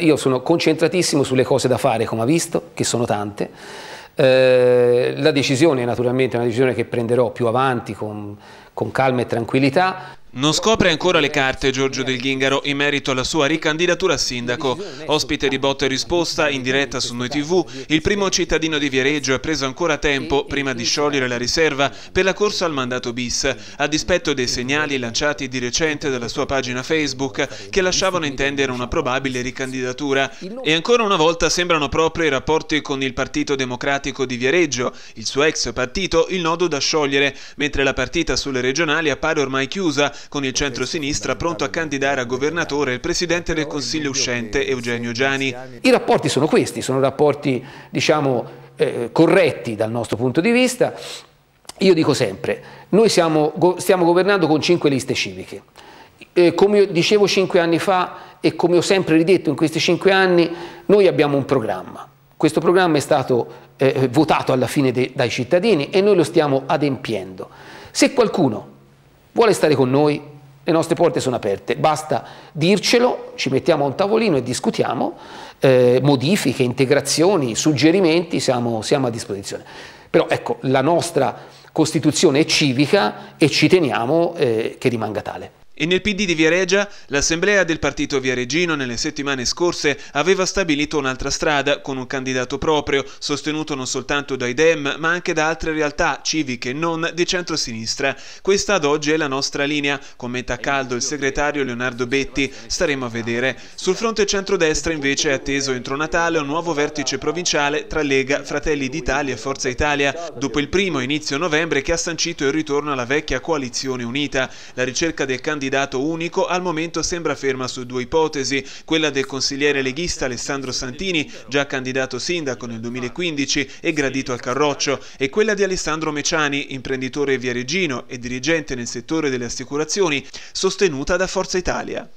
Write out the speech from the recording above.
Io sono concentratissimo sulle cose da fare, come ha visto, che sono tante. Eh, la decisione naturalmente è una decisione che prenderò più avanti con, con calma e tranquillità, non scopre ancora le carte Giorgio Del Ghingaro in merito alla sua ricandidatura a sindaco. Ospite di botta e risposta in diretta su Noi TV, il primo cittadino di Viareggio ha preso ancora tempo prima di sciogliere la riserva per la corsa al mandato bis, a dispetto dei segnali lanciati di recente dalla sua pagina Facebook che lasciavano intendere una probabile ricandidatura. E ancora una volta sembrano proprio i rapporti con il Partito Democratico di Viareggio, il suo ex partito, il nodo da sciogliere, mentre la partita sulle regionali appare ormai chiusa con il centro-sinistra pronto a candidare a governatore il presidente del Consiglio uscente Eugenio Gianni. I rapporti sono questi, sono rapporti diciamo eh, corretti dal nostro punto di vista. Io dico sempre, noi siamo, stiamo governando con cinque liste civiche. Eh, come dicevo cinque anni fa e come ho sempre ridetto in questi cinque anni, noi abbiamo un programma. Questo programma è stato eh, votato alla fine dai cittadini e noi lo stiamo adempiendo. Se qualcuno vuole stare con noi, le nostre porte sono aperte, basta dircelo, ci mettiamo a un tavolino e discutiamo, eh, modifiche, integrazioni, suggerimenti, siamo, siamo a disposizione. Però ecco, la nostra Costituzione è civica e ci teniamo eh, che rimanga tale. E nel PD di Viareggia, l'assemblea del partito viareggino nelle settimane scorse aveva stabilito un'altra strada con un candidato proprio, sostenuto non soltanto dai Dem, ma anche da altre realtà civiche e non di centrosinistra. Questa ad oggi è la nostra linea, commenta a caldo il segretario Leonardo Betti. Staremo a vedere. Sul fronte centrodestra invece è atteso entro Natale un nuovo vertice provinciale tra Lega, Fratelli d'Italia e Forza Italia, dopo il primo inizio novembre che ha sancito il ritorno alla vecchia coalizione unita. La ricerca del candidato candidato unico al momento sembra ferma su due ipotesi, quella del consigliere leghista Alessandro Santini, già candidato sindaco nel 2015 e gradito al Carroccio, e quella di Alessandro Meciani, imprenditore viareggino e dirigente nel settore delle assicurazioni, sostenuta da Forza Italia.